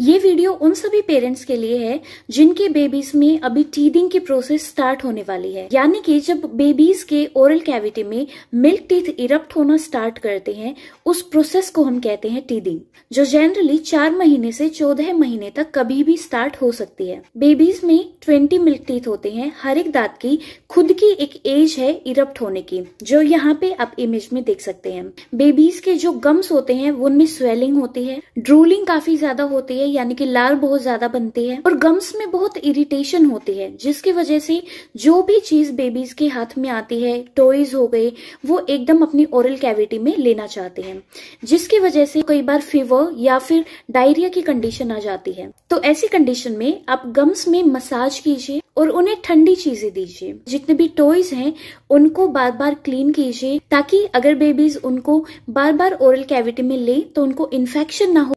ये वीडियो उन सभी पेरेंट्स के लिए है जिनके बेबीज में अभी टीदिंग की प्रोसेस स्टार्ट होने वाली है यानी कि जब बेबीज के ओरल कैविटी में मिल्क टीथ इरप्ट होना स्टार्ट करते हैं उस प्रोसेस को हम कहते हैं टीदिंग जो जनरली चार महीने से चौदह महीने तक कभी भी स्टार्ट हो सकती है बेबीज में ट्वेंटी मिल्क टीथ होते हैं हर एक दांत की खुद की एक एज है इरप्ट होने की जो यहाँ पे आप इमेज में देख सकते हैं बेबीज के जो गम्स होते हैं उनमें स्वेलिंग होती है ड्रूलिंग काफी ज्यादा होती है यानी कि लाल बहुत ज्यादा बनते हैं और गम्स में बहुत इरिटेशन होती है जिसकी वजह से जो भी चीज बेबीज के हाथ में आती है टॉयज हो गए वो एकदम अपनी ओरल कैविटी में लेना चाहते हैं जिसकी वजह से कई बार फीवर या फिर डायरिया की कंडीशन आ जाती है तो ऐसी कंडीशन में आप गम्स में मसाज कीजिए और उन्हें ठंडी चीजें दीजिए जितने भी टॉयज हैं उनको बार बार क्लीन कीजिए ताकि अगर बेबीज उनको बार बार ओरल कैविटी में ले तो उनको इन्फेक्शन ना हो